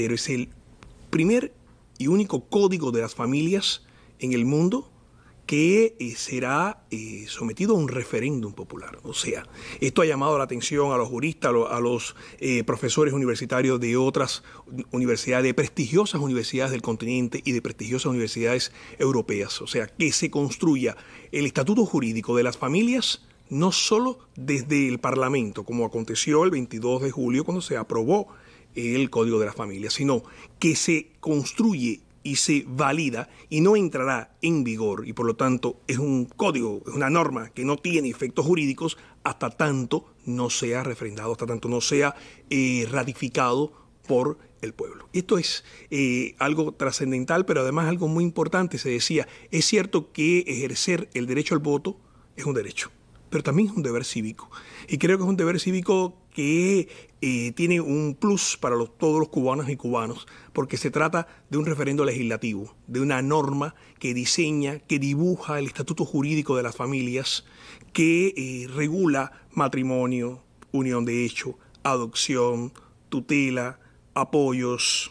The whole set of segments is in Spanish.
pero es el primer y único código de las familias en el mundo que eh, será eh, sometido a un referéndum popular. O sea, esto ha llamado la atención a los juristas, a los, eh, profesores universitarios de otras universidades, de prestigiosas universidades del continente y de prestigiosas universidades europeas. O sea, que se construya el estatuto jurídico de las familias no solo desde el Parlamento, como aconteció el 22 de julio cuando se aprobó el código de la familia, sino que se construye y se valida y no entrará en vigor y por lo tanto es un código, es una norma que no tiene efectos jurídicos hasta tanto no sea refrendado, hasta tanto no sea eh, ratificado por el pueblo. Esto es eh, algo trascendental, pero además algo muy importante. Se decía, es cierto que ejercer el derecho al voto es un derecho, pero también es un deber cívico. Y creo que es un deber cívico que eh, tiene un plus para todos los cubanos y cubanos, porque se trata de un referendo legislativo, de una norma que diseña, que dibuja el estatuto jurídico de las familias, que eh, regula matrimonio, unión de hecho, adopción, tutela, apoyos,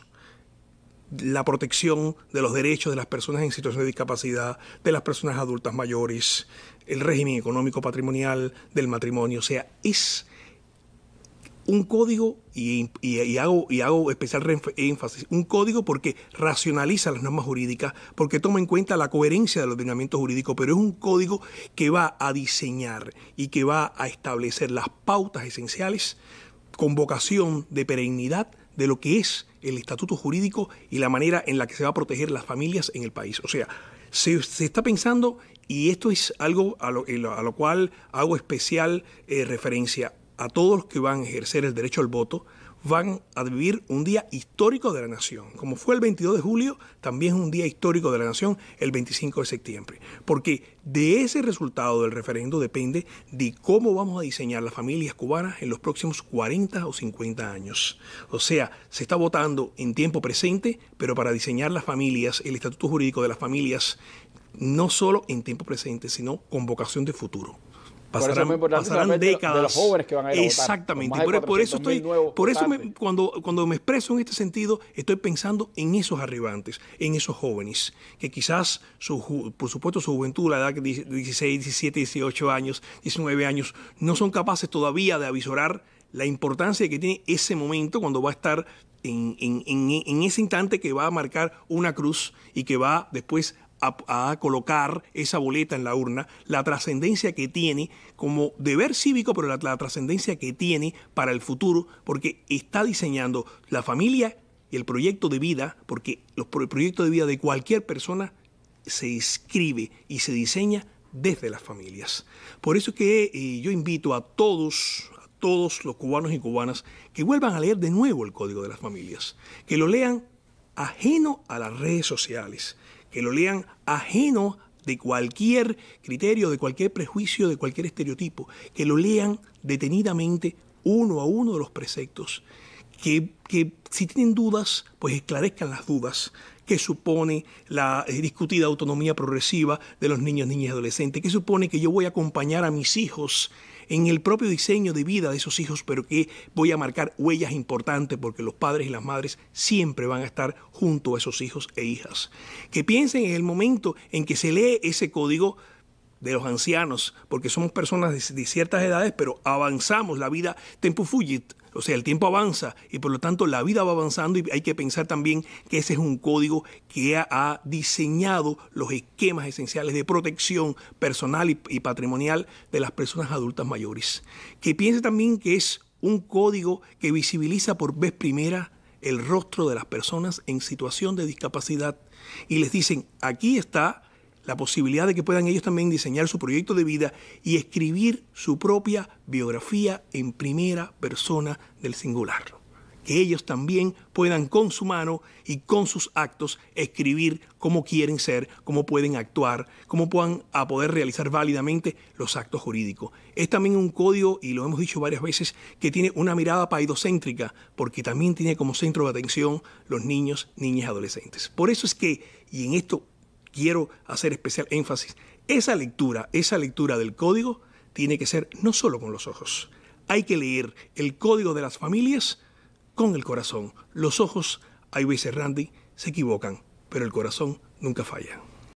la protección de los derechos de las personas en situación de discapacidad, de las personas adultas mayores, el régimen económico patrimonial del matrimonio. O sea, es un código, y, hago, y hago especial énfasis, un código porque racionaliza las normas jurídicas, porque toma en cuenta la coherencia del ordenamiento jurídico, pero es un código que va a diseñar y que va a establecer las pautas esenciales con vocación de perennidad de lo que es el estatuto jurídico y la manera en la que se va a proteger las familias en el país. O sea, se, está pensando, y esto es algo a lo, cual hago especial eh, referencia, a todos los que van a ejercer el derecho al voto, van a vivir un día histórico de la nación. Como fue el 22 de julio, también es un día histórico de la nación el 25 de septiembre. Porque de ese resultado del referendo depende de cómo vamos a diseñar las familias cubanas en los próximos 40 o 50 años. O sea, se está votando en tiempo presente, pero para diseñar las familias, el estatuto jurídico de las familias, no solo en tiempo presente, sino con vocación de futuro pasarán, décadas. Exactamente. Por, eso estoy, por eso cuando, cuando me expreso en este sentido, estoy pensando en esos arribantes, en esos jóvenes, que quizás, por supuesto, su juventud, la edad de 16, 17, 18 años, 19 años, no son capaces todavía de avisorar la importancia que tiene ese momento cuando va a estar en, en, ese instante que va a marcar una cruz y que va después a, colocar esa boleta en la urna, la trascendencia que tiene como deber cívico, pero la, trascendencia que tiene para el futuro, porque está diseñando la familia y el proyecto de vida, porque los, el proyecto de vida de cualquier persona se inscribe y se diseña desde las familias. Por eso que eh, yo invito a todos, a todos los cubanos y cubanas que vuelvan a leer de nuevo el Código de las Familias, que lo lean ajeno a las redes sociales, que lo lean ajeno de cualquier criterio, de cualquier prejuicio, de cualquier estereotipo, que lo lean detenidamente uno a uno de los preceptos, que, si tienen dudas, pues esclarezcan las dudas, que supone la eh, discutida autonomía progresiva de los niños, niñas y adolescentes, que supone que yo voy a acompañar a mis hijos en el propio diseño de vida de esos hijos, pero que voy a marcar huellas importantes porque los padres y las madres siempre van a estar junto a esos hijos e hijas. Que piensen en el momento en que se lee ese código de los ancianos, porque somos personas de, ciertas edades, pero avanzamos, la vida tempo fugit, o sea, el tiempo avanza y por lo tanto la vida va avanzando y hay que pensar también que ese es un código que ha, diseñado los esquemas esenciales de protección personal y, y patrimonial de las personas adultas mayores. Que piense también que es un código que visibiliza por vez primera el rostro de las personas en situación de discapacidad y les dicen, aquí está la posibilidad de que puedan ellos también diseñar su proyecto de vida y escribir su propia biografía en primera persona del singular. Que ellos también puedan con su mano y con sus actos escribir cómo quieren ser, cómo pueden actuar, cómo puedan a poder realizar válidamente los actos jurídicos. Es también un código, y lo hemos dicho varias veces, que tiene una mirada paidocéntrica, porque también tiene como centro de atención los niños, niñas y adolescentes. Por eso es que, y en esto quiero hacer especial énfasis. Esa lectura, esa lectura del código tiene que ser no solo con los ojos. Hay que leer el código de las familias con el corazón. Los ojos, ahí veces Randy, se equivocan, pero el corazón nunca falla.